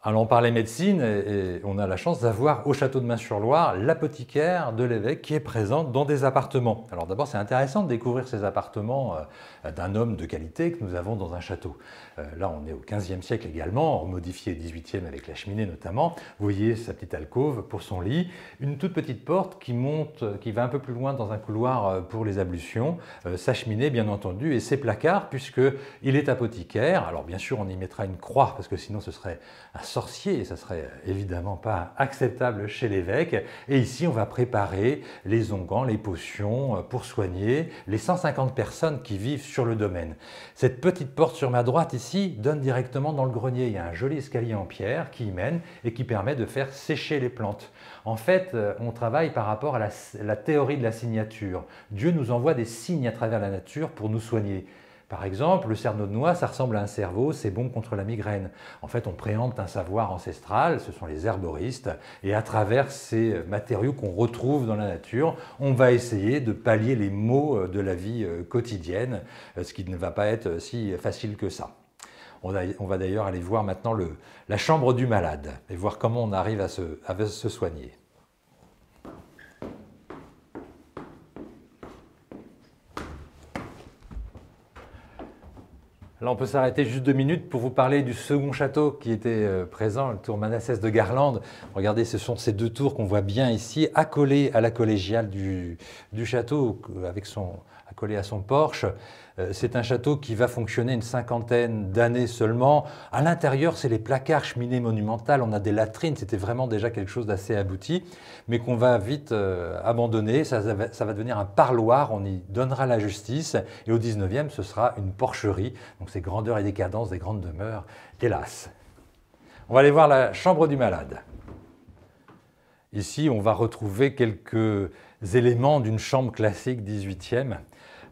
Alors on parlait médecine et, on a la chance d'avoir au château de Main-sur-Loire l'apothicaire de l'évêque qui est présent dans des appartements. Alors d'abord c'est intéressant de découvrir ces appartements euh, d'un homme de qualité que nous avons dans un château. Euh, là on est au 15e siècle également, modifié 18e avec la cheminée notamment, vous voyez sa petite alcôve pour son lit, une toute petite porte qui monte, qui va un peu plus loin dans un couloir euh, pour les ablutions, euh, sa cheminée bien entendu et ses placards puisque il est apothicaire, alors bien sûr on y mettra une croix parce que sinon ce serait un sorcier et ça serait évidemment pas acceptable chez l'évêque et ici on va préparer les onguents, les potions pour soigner les 150 personnes qui vivent sur le domaine. Cette petite porte sur ma droite ici donne directement dans le grenier. Il y a un joli escalier en pierre qui y mène et qui permet de faire sécher les plantes. En fait, euh, on travaille par rapport à la, la théorie de la signature. Dieu nous envoie des signes à travers la nature pour nous soigner. Par exemple, le cerneau de noix, ça ressemble à un cerveau, c'est bon contre la migraine. En fait, on préempte un savoir ancestral, ce sont les herboristes, et à travers ces euh, matériaux qu'on retrouve dans la nature, on va essayer de pallier les maux euh, de la vie quotidienne, ce qui ne va pas être si facile que ça. On, va d'ailleurs aller voir maintenant la chambre du malade et voir comment on arrive à se, soigner. Là, on peut s'arrêter juste deux minutes pour vous parler du second château qui était euh, présent, le tour Manassès de Garland. Regardez, ce sont ces deux tours qu'on voit bien ici, accolées à la collégiale du, château, avec son, accolées à son porche. Euh, c'est un château qui va fonctionner une cinquantaine d'années seulement. À l'intérieur, c'est les placards, cheminées monumentales, on a des latrines, c'était vraiment déjà quelque chose d'assez abouti, mais qu'on va vite euh, abandonner. Ça, ça, va devenir un parloir, on y donnera la justice, et au 19e, ce sera une porcherie. Donc c'est grandeur et décadence des grandes demeures, hélas. On va aller voir la chambre du malade. Ici, on va retrouver quelques éléments d'une chambre classique 18e.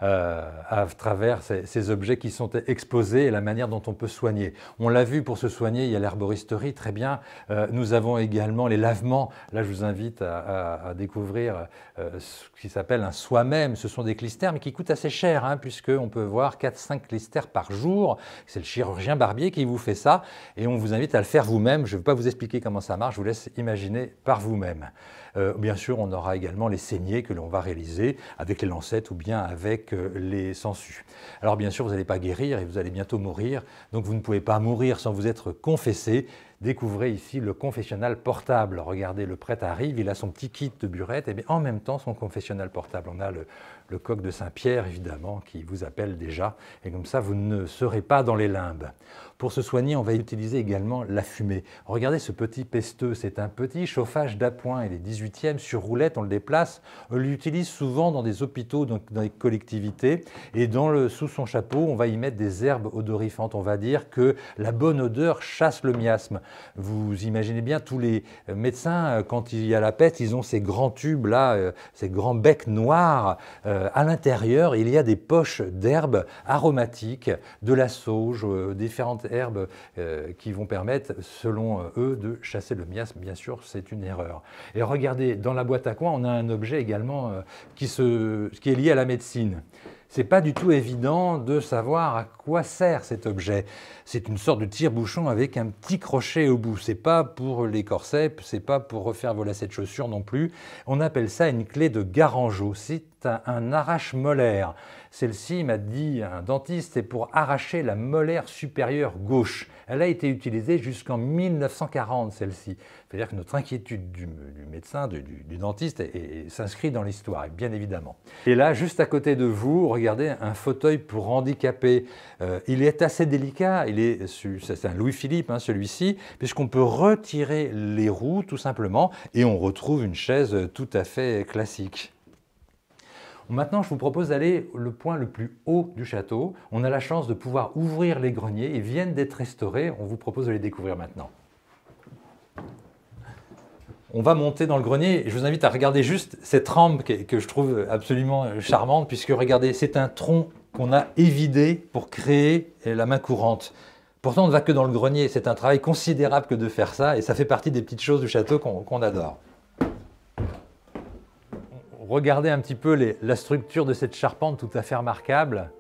Euh, à travers ces, objets qui sont exposés et la manière dont on peut soigner. On l'a vu, pour se soigner, il y a l'herboristerie, très bien. Euh, nous avons également les lavements. Là, je vous invite à, découvrir euh, ce qui s'appelle un soi-même. Ce sont des clistères, mais qui coûtent assez cher, hein, puisqu'on peut voir 4-5 clistères par jour. C'est le chirurgien barbier qui vous fait ça, et on vous invite à le faire vous-même. Je ne vais pas vous expliquer comment ça marche, je vous laisse imaginer par vous-même. Euh, bien sûr, on aura également les saignées que l'on va réaliser avec les lancettes ou bien avec euh, les sangsues. Alors bien sûr, vous n'allez pas guérir et vous allez bientôt mourir, donc vous ne pouvez pas mourir sans vous être confessé. Découvrez ici le confessionnal portable. Regardez, le prêtre arrive, il a son petit kit de burette, et en même temps son confessionnal portable. On a le coq de Saint-Pierre, évidemment, qui vous appelle déjà, et comme ça, vous ne serez pas dans les limbes. Pour se soigner, on va utiliser également la fumée. Regardez ce petit pesteux, c'est un petit chauffage d'appoint, il est 18e, sur roulette, on le déplace. On l'utilise souvent dans des hôpitaux, donc dans les collectivités. Et sous son chapeau, on va y mettre des herbes odorifantes. On va dire que la bonne odeur chasse le miasme. Vous imaginez bien, tous les médecins, euh, quand il y a la peste, ils ont ces grands tubes là, euh, ces grands becs noirs. Euh, à l'intérieur, il y a des poches d'herbes aromatiques, de la sauge, différentes herbes euh, qui vont permettre, selon euh, eux, de chasser le miasme. Bien sûr, c'est une erreur. Et regardez, dans la boîte à coin, on a un objet également euh, qui, est lié à la médecine c'est pas du tout évident de savoir à quoi sert cet objet. C'est une sorte de tire-bouchon avec un petit crochet au bout. C'est pas pour les corsets, c'est pas pour refaire voler cette chaussure non plus. On appelle ça une clé de garangeau. C'est un arrache-molaire. Celle-ci m'a dit un dentiste, c'est pour arracher la molaire supérieure gauche. Elle a été utilisée jusqu'en 1940, celle-ci. C'est-à-dire que notre inquiétude du, médecin, du, du dentiste, s'inscrit dans l'histoire, bien évidemment. Et là, juste à côté de vous, regardez un fauteuil pour handicapés. Euh, il est assez délicat, c'est un Louis-Philippe, hein, celui-ci, puisqu'on peut retirer les roues, tout simplement, et on retrouve une chaise tout à fait classique. Maintenant, je vous propose d'aller le point le plus haut du château. On a la chance de pouvoir ouvrir les greniers. Ils viennent d'être restaurés. On vous propose de les découvrir maintenant. On va monter dans le grenier et je vous invite à regarder juste cette rampe que je trouve absolument charmante puisque regardez, c'est un tronc qu'on a évidé pour créer la main courante. Pourtant, on ne va que dans le grenier. C'est un travail considérable que de faire ça et ça fait partie des petites choses du château qu'on adore. Regardez un petit peu la structure de cette charpente tout à fait remarquable.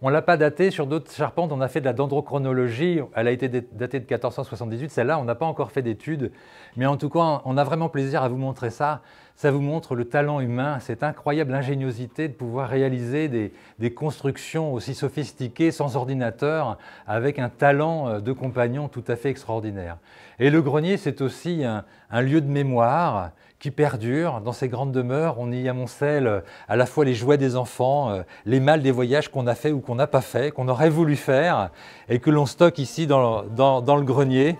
On ne l'a pas datée, sur d'autres charpentes on a fait de la dendrochronologie, elle a été datée de 1478, celle-là on n'a pas encore fait d'études, mais en tout cas on a vraiment plaisir à vous montrer ça. Ça vous montre le talent humain, cette incroyable ingéniosité de pouvoir réaliser des, constructions aussi sophistiquées sans ordinateur, avec un talent euh, de compagnon tout à fait extraordinaire. Et le grenier, c'est aussi un, lieu de mémoire qui perdure. Dans ces grandes demeures, on y amoncelle euh, à la fois les jouets des enfants, euh, les mâles des voyages qu'on a fait ou qu'on n'a pas fait, qu'on aurait voulu faire, et que l'on stocke ici dans, le grenier,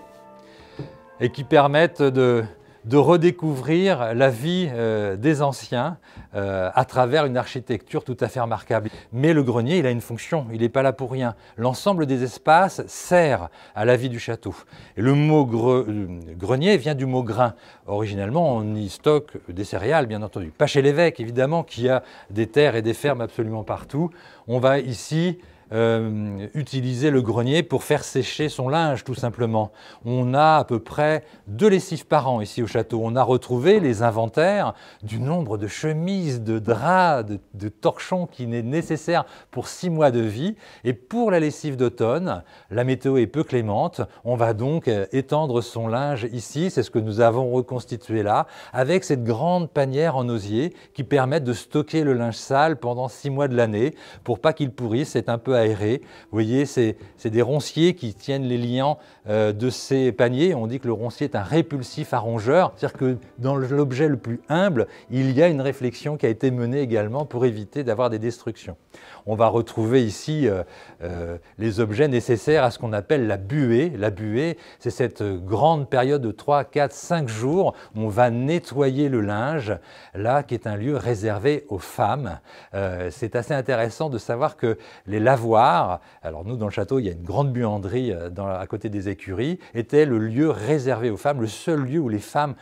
et qui permettent de, de redécouvrir la vie euh, des anciens euh, à travers une architecture tout à fait remarquable. Mais le grenier, il a une fonction, il n'est pas là pour rien. L'ensemble des espaces sert à la vie du château. Et le mot euh, grenier vient du mot grain. Originalement, on y stocke des céréales, bien entendu. Pas chez l'évêque, évidemment, qui a des terres et des fermes absolument partout. On va ici euh, utiliser le grenier pour faire sécher son linge, tout simplement. On a à peu près deux lessives par an ici au château. On a retrouvé les inventaires du nombre de chemises, de draps, de, torchons qui n'est nécessaire pour six mois de vie. Et pour la lessive d'automne, la météo est peu clémente. On va donc euh, étendre son linge ici. C'est ce que nous avons reconstitué là, avec cette grande panière en osier qui permet de stocker le linge sale pendant six mois de l'année pour pas qu'il pourrisse. C'est un peu vous voyez, c'est des ronciers qui tiennent les liens euh, de ces paniers. On dit que le roncier est un répulsif arrangeur, c'est-à-dire que dans l'objet le plus humble, il y a une réflexion qui a été menée également pour éviter d'avoir des destructions on va retrouver ici euh, euh, les objets nécessaires à ce qu'on appelle la buée. La buée, c'est cette grande période de 3, 4, 5 jours où on va nettoyer le linge, là qui est un lieu réservé aux femmes. Euh, c'est assez intéressant de savoir que les lavoirs, alors nous dans le château, il y a une grande buanderie à côté des écuries, était le lieu réservé aux femmes, le seul lieu où les femmes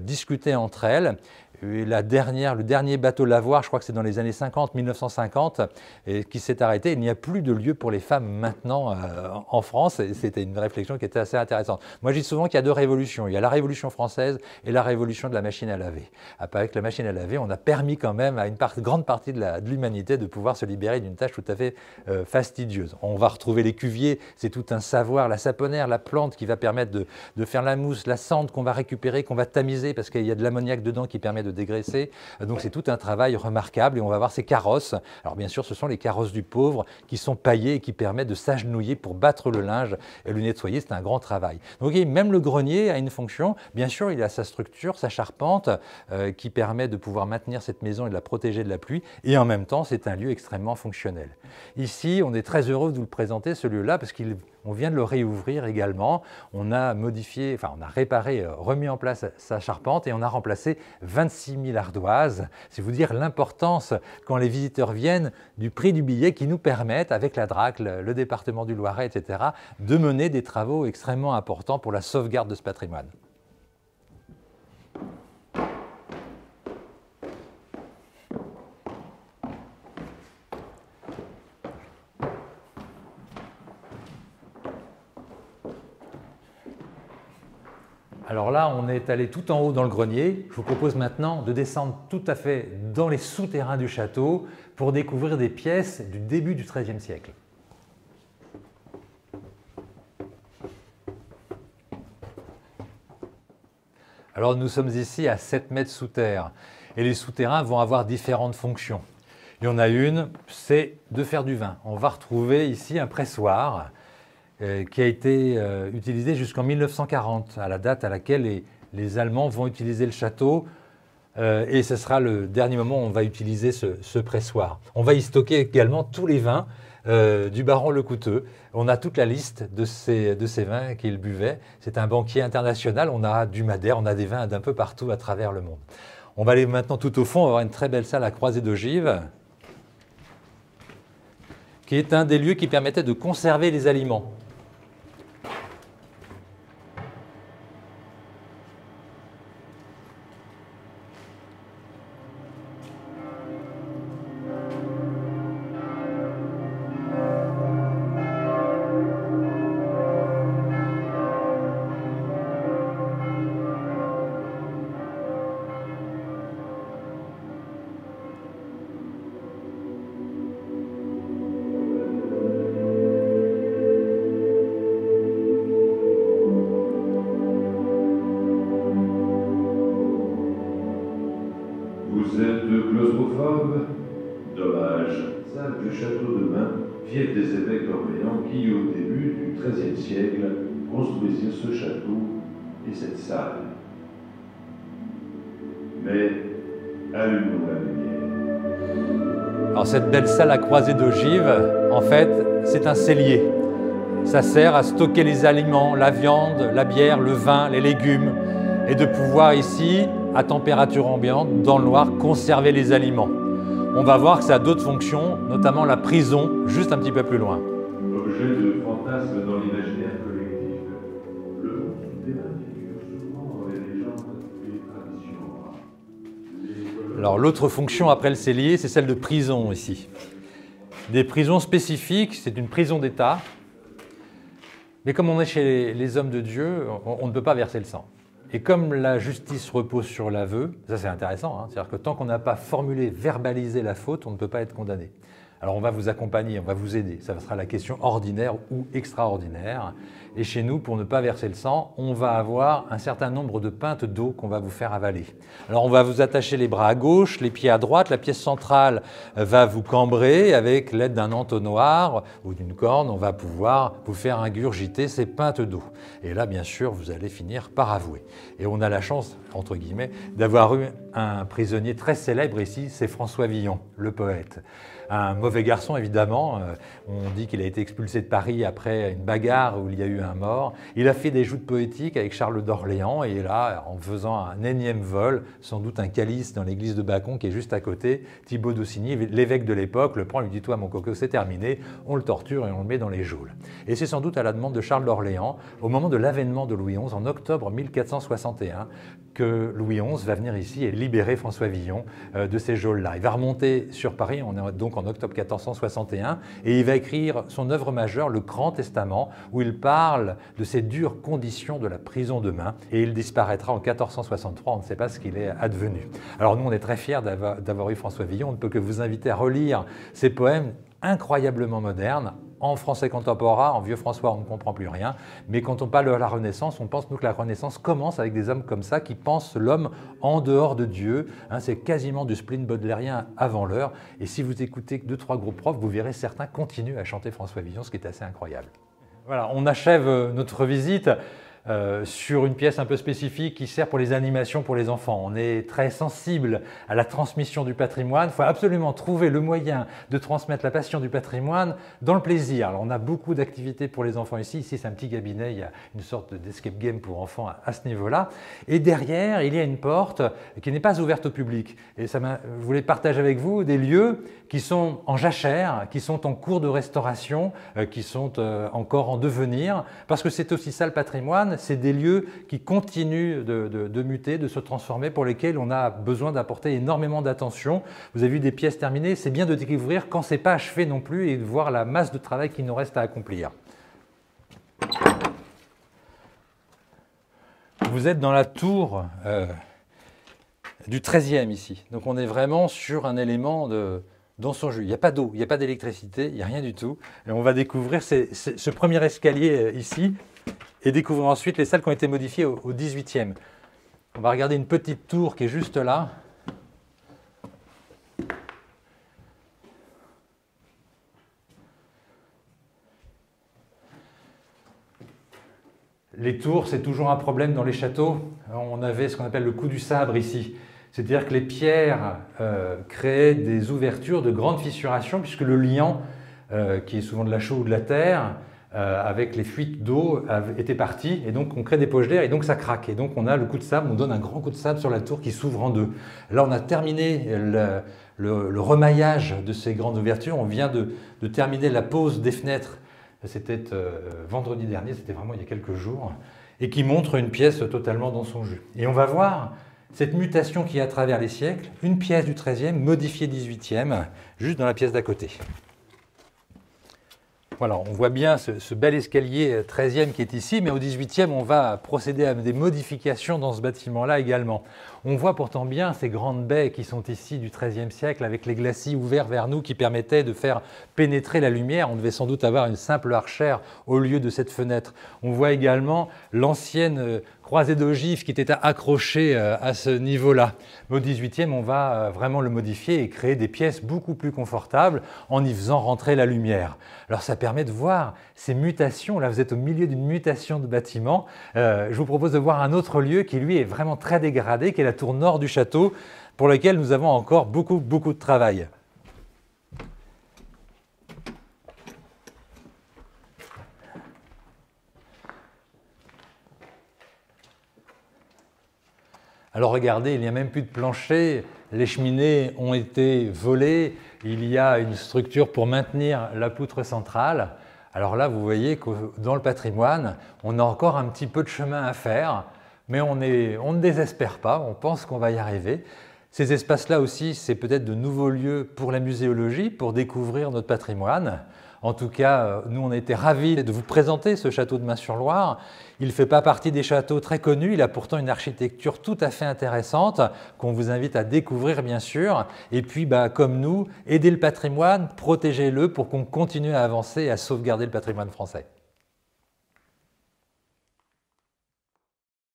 discutaient entre elles la dernière, le dernier bateau lavoir, je crois que c'est dans les années 50, 1950, et qui s'est arrêté. Il n'y a plus de lieu pour les femmes maintenant euh, en France. C'était une réflexion qui était assez intéressante. Moi, je dis souvent qu'il y a deux révolutions. Il y a la révolution française et la révolution de la machine à laver. Avec la machine à laver, on a permis quand même à une grande partie de l'humanité de, pouvoir se libérer d'une tâche tout à fait euh, fastidieuse. On va retrouver les cuviers, c'est tout un savoir, la saponnière, la plante qui va permettre de, faire la mousse, la cendre qu'on va récupérer, qu'on va tamiser parce qu'il y a de l'ammoniaque dedans qui permet de dégraisser. Donc c'est tout un travail remarquable et on va voir ces carrosses. Alors bien sûr, ce sont les carrosses du pauvre qui sont paillées et qui permettent de s'agenouiller pour battre le linge et le nettoyer. C'est un grand travail. Donc même le grenier a une fonction. Bien sûr, il a sa structure, sa charpente euh, qui permet de pouvoir maintenir cette maison et de la protéger de la pluie. Et en même temps, c'est un lieu extrêmement fonctionnel. Ici, on est très heureux de vous le présenter, ce lieu-là, parce qu'il on vient de le réouvrir également. On a modifié, enfin on a réparé, euh, remis en place sa charpente et on a remplacé 26 000 ardoises. C'est vous dire l'importance quand les visiteurs viennent du prix du billet qui nous permettent, avec la DRAC, le département du Loiret, etc., de mener des travaux extrêmement importants pour la sauvegarde de ce patrimoine. Alors là, on est allé tout en haut dans le grenier. Je vous propose maintenant de descendre tout à fait dans les souterrains du château pour découvrir des pièces du début du XIIIe siècle. Alors nous sommes ici à 7 mètres sous terre et les souterrains vont avoir différentes fonctions. Il y en a une, c'est de faire du vin. On va retrouver ici un pressoir euh, qui a été euh, utilisé jusqu'en 1940, à la date à laquelle les, Allemands vont utiliser le château. Euh, et ce sera le dernier moment où on va utiliser ce, pressoir. On va y stocker également tous les vins du baron Le On a toute la liste de ces, de ces vins qu'il buvait. C'est un banquier international. On a du Madère, on a des vins d'un peu partout à travers le monde. On va aller maintenant tout au fond. On va avoir une très belle salle à croisée d'ogives qui est un des lieux qui permettait de conserver les aliments. La ça la croisée d'ogive. En fait, c'est un cellier. Ça sert à stocker les aliments, la viande, la bière, le vin, les légumes, et de pouvoir ici, à température ambiante, dans le noir, conserver les aliments. On va voir que ça a d'autres fonctions, notamment la prison, juste un petit peu plus loin. dans Alors l'autre fonction après le cellier, c'est celle de prison ici. Des prisons spécifiques, c'est une prison d'État. Mais comme on est chez les, hommes de Dieu, on, ne peut pas verser le sang. Et comme la justice repose sur l'aveu, ça c'est intéressant, hein, c'est-à-dire que tant qu'on n'a pas formulé, verbalisé la faute, on ne peut pas être condamné. Alors on va vous accompagner, on va vous aider. Ça sera la question ordinaire ou extraordinaire. Et chez nous, pour ne pas verser le sang, on va avoir un certain nombre de pintes d'eau qu'on va vous faire avaler. Alors on va vous attacher les bras à gauche, les pieds à droite, la pièce centrale euh, va vous cambrer avec l'aide d'un entonnoir ou d'une corne, on va pouvoir vous faire ingurgiter ces pintes d'eau. Et là, bien sûr, vous allez finir par avouer. Et on a la chance, entre guillemets, d'avoir eu un prisonnier très célèbre ici, c'est François Villon, le poète un mauvais garçon évidemment. Euh, on dit qu'il a été expulsé de Paris après une bagarre où il y a eu un mort. Il a fait des joutes poétiques avec Charles d'Orléans et là, en faisant un énième vol, sans doute un calice dans l'église de Bacon qui est juste à côté, Thibaut d'Ossigny, l'évêque de l'époque, le prend, lui dit Toi, mon coco, c'est terminé. On le torture et on le met dans les geôles. Et c'est sans doute à la demande de Charles d'Orléans, au moment de l'avènement de Louis XI, en octobre 1461, que Louis XI va venir ici et libérer François Villon euh, de ces geôles-là. Il va remonter sur Paris, on est donc en octobre 1461, et il va écrire son œuvre majeure, le Grand Testament, où il parle de ces dures conditions de la prison de main, et il disparaîtra en 1463, on ne sait pas ce qu'il est advenu. Alors nous, on est très fiers d'avoir eu François Villon, on ne peut que vous inviter à relire ses poèmes incroyablement modernes, en français contemporain, en vieux François, on ne comprend plus rien. Mais quand on parle de la Renaissance, on pense nous que la Renaissance commence avec des hommes comme ça qui pensent l'homme en dehors de Dieu. Hein, c'est quasiment du spleen baudelairien avant l'heure. Et si vous écoutez deux trois groupes profs, vous verrez certains continuent à chanter François Villon, ce qui est assez incroyable. Voilà, on achève euh, notre visite. Euh, sur une pièce un peu spécifique qui sert pour les animations pour les enfants. On est très sensible à la transmission du patrimoine. Il faut absolument trouver le moyen de transmettre la passion du patrimoine dans le plaisir. Alors on a beaucoup d'activités pour les enfants ici. Ici c'est un petit cabinet, il y a une sorte d'escape game pour enfants à, ce niveau-là. Et derrière, il y a une porte qui n'est pas ouverte au public. Et ça je voulais partager avec vous des lieux qui sont en jachère, qui sont en cours de restauration, euh, qui sont euh, encore en devenir, parce que c'est aussi ça le patrimoine c'est des lieux qui continuent de, muter, de se transformer, pour lesquels on a besoin d'apporter énormément d'attention. Vous avez vu des pièces terminées, c'est bien de découvrir quand c'est pas achevé non plus et de voir la masse de travail qu'il nous reste à accomplir. Vous êtes dans la tour euh, du 13e ici, donc on est vraiment sur un élément de, dans son jus. Il n'y a pas d'eau, il n'y a pas d'électricité, il n'y a rien du tout. Et on va découvrir ce premier escalier euh, ici, et découvrir ensuite les salles qui ont été modifiées au, 18e. On va regarder une petite tour qui est juste là. Les tours, c'est toujours un problème dans les châteaux. On avait ce qu'on appelle le coup du sabre ici. C'est-à-dire que les pierres euh, créaient des ouvertures de grandes fissurations, puisque le liant, euh, qui est souvent de la chaux ou de la terre, euh, avec les fuites d'eau étaient parties, et donc on crée des poches d'air, et donc ça craque, et donc on a le coup de sable, on donne un grand coup de sable sur la tour qui s'ouvre en deux. Là, on a terminé le, remaillage de ces grandes ouvertures, on vient de, terminer la pose des fenêtres, c'était euh, vendredi dernier, c'était vraiment il y a quelques jours, et qui montre une pièce totalement dans son jus. Et on va voir cette mutation qui à travers les siècles, une pièce du 13e modifiée 18e, juste dans la pièce d'à côté. Voilà, on voit bien ce, ce, bel escalier 13e euh, qui est ici, mais au 18e, on va procéder à des modifications dans ce bâtiment-là également. On voit pourtant bien ces grandes baies qui sont ici du XIIIe siècle avec les glacis ouverts vers nous qui permettaient de faire pénétrer la lumière. On devait sans doute avoir une simple archère au lieu de cette fenêtre. On voit également l'ancienne euh, croisée d'ogives qui était accrochée euh, à ce niveau-là. au 18e, on va euh, vraiment le modifier et créer des pièces beaucoup plus confortables en y faisant rentrer la lumière. Alors ça permet de voir ces mutations. Là, vous êtes au milieu d'une mutation de bâtiment. je vous propose de voir un autre lieu qui, lui, est vraiment très dégradé, qui est la tour nord du château, pour laquelle nous avons encore beaucoup, beaucoup de travail. Alors regardez, il n'y a même plus de plancher, les cheminées ont été volées, il y a une structure pour maintenir la poutre centrale. Alors là, vous voyez que dans le patrimoine, on a encore un petit peu de chemin à faire mais on, ne désespère pas, on pense qu'on va y arriver. Ces espaces-là aussi, c'est peut-être de nouveaux lieux pour la muséologie, pour découvrir notre patrimoine. En tout cas, euh, nous, on était ravis de vous présenter ce château de Main-sur-Loire. Il ne fait pas partie des châteaux très connus, il a pourtant une architecture tout à fait intéressante qu'on vous invite à découvrir, bien sûr. Et puis, bah, comme nous, aidez le patrimoine, protégez-le pour qu'on continue à avancer et à sauvegarder le patrimoine français.